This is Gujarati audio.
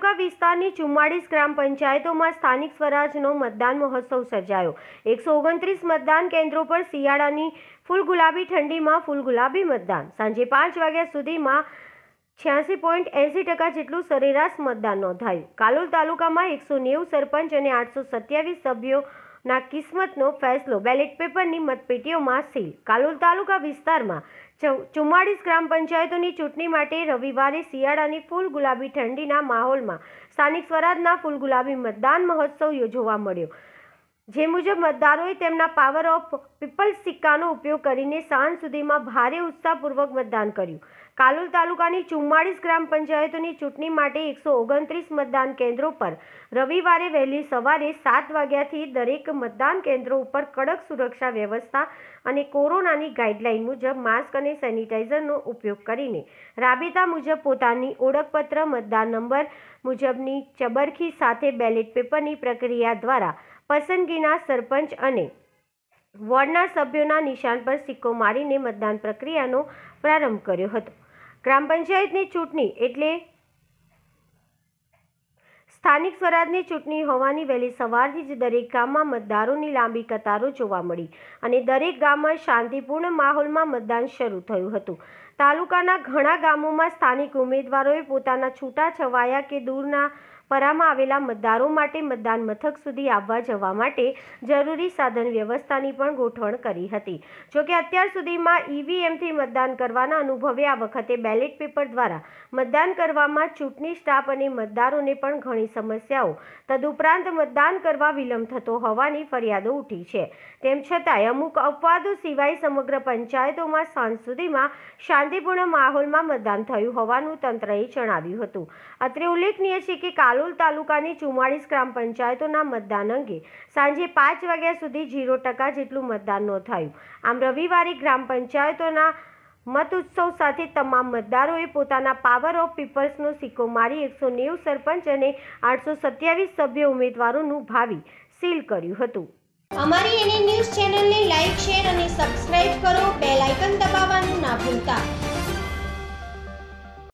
તાલુકા વિસ્તારની ચુમ્માળીસ ગ્રામ પંચાયતોમાં સ્થાનિક સ્વરાજનો મતદાન મહોત્સવ સર્જાયો એકસો ઓગણત્રીસ મતદાન કેન્દ્રો પર શિયાળાની ફૂલ ગુલાબી ઠંડીમાં ફૂલ ગુલાબી મતદાન સાંજે પાંચ વાગ્યા સુધીમાં છ્યાસી પોઈન્ટ એંસી ટકા જેટલું સરેરાશ મતદાન નોંધાયું કાલોલ તાલુકામાં એકસો નેવું સરપંચ અને આઠસો સત્યાવીસ સભ્યો ના કિસ્મતનો ફેસલો બેલેટ પેપરની મતપેટીઓમાં સીલ કાલોલ તાલુકા વિસ્તારમાં ચુમ્માળીસ ગ્રામ પંચાયતોની ચૂંટણી માટે રવિવારે શિયાળાની ફૂલ ગુલાબી ઠંડીના માહોલમાં સ્થાનિક સ્વરાજના ફૂલ ગુલાબી મતદાન મહોત્સવ યોજવા મળ્યો જે મુજબ મતદારોએ તેમના પાવર ઓફ પીપલ્સ સિક્કાનો ઉપયોગ કરીને સાંજ સુધીમાં ભારે ઉત્સાહપૂર્વક મતદાન કર્યું કાલોલ તાલુકાની ચુમ્માળીસ ગ્રામ પંચાયતોની ચૂંટણી માટે એકસો ઓગણત્રીસ મતદાન કેન્દ્રો પર રવિવારે વહેલી સવારે સાત વાગ્યાથી દરેક મતદાન કેન્દ્રો ઉપર કડક સુરક્ષા વ્યવસ્થા અને કોરોનાની ગાઈડલાઈન મુજબ માસ્ક અને સેનિટાઈઝરનો ઉપયોગ કરીને રાબેતા મુજબ પોતાની ઓળખપત્ર મતદાન નંબર મુજબની ચબરખી સાથે બેલેટ પેપરની પ્રક્રિયા દ્વારા પસંદગીના સરપંચ અને વોર્ડના સભ્યોના નિશાન પર સિક્કો મારીને મતદાન પ્રક્રિયાનો પ્રારંભ કર્યો હતો ગ્રામ પંચાયતની ચૂંટણી એટલે સ્થાનિક સ્વરાજની ચૂંટણી હોવાની વહેલી સવારથી જ દરેક ગામમાં મતદારોની લાંબી કતારો જોવા મળી અને દરેક ગામમાં શાંતિપૂર્ણ માહોલમાં મતદાન શરૂ થયું હતું તાલુકાના ઘણા ગામોમાં સ્થાનિક ઉમેદવારોએ પોતાના છૂટા છવાયા કે દૂરના પરામાં આવેલા મતદારો માટે મતદાન મથક સુધી આવવા જવા માટે જરૂરી સાધન વ્યવસ્થાની પણ ગોઠવણ કરી હતી જોકે અત્યાર સુધીમાં ઈવીએમથી મતદાન કરવાના અનુભવે આ વખતે બેલેટ પેપર દ્વારા મતદાન કરવામાં ચૂંટણી સ્ટાફ અને મતદારોને પણ ઘણી સમસ્યાઓ તદુપરાંત મતદાન કરવા વિલંબ થતો હોવાની ફરિયાદો ઉઠી છે તેમ છતાંય અમુક અપવાદો સિવાય સમગ્ર પંચાયતોમાં સાંજ સુધીમાં શાંતિપૂર્ણ માહોલમાં મતદાન થયું હોવાનું તંત્રએ જણાવ્યું હતું અત્રે ઉલ્લેખનીય છે કે કાલ કાલોલ તાલુકાની ચુમ્માળીસ ગ્રામ પંચાયતોના મતદાન અંગે સાંજે પાંચ વાગ્યા સુધી ઝીરો ટકા જેટલું મતદાન નોંધાયું આમ રવિવારે ગ્રામ પંચાયતોના મત ઉત્સવ સાથે તમામ મતદારોએ પોતાના પાવર ઓફ પીપલ્સનો સિક્કો મારી એકસો નેવું સરપંચ અને આઠસો સત્યાવીસ સભ્ય ઉમેદવારોનું ભાવિ સીલ કર્યું હતું અમારી એની ન્યૂઝ ચેનલને લાઇક શેર અને સબસ્ક્રાઇબ કરો બેલ આઇકન દબાવવાનું ના ભૂલતા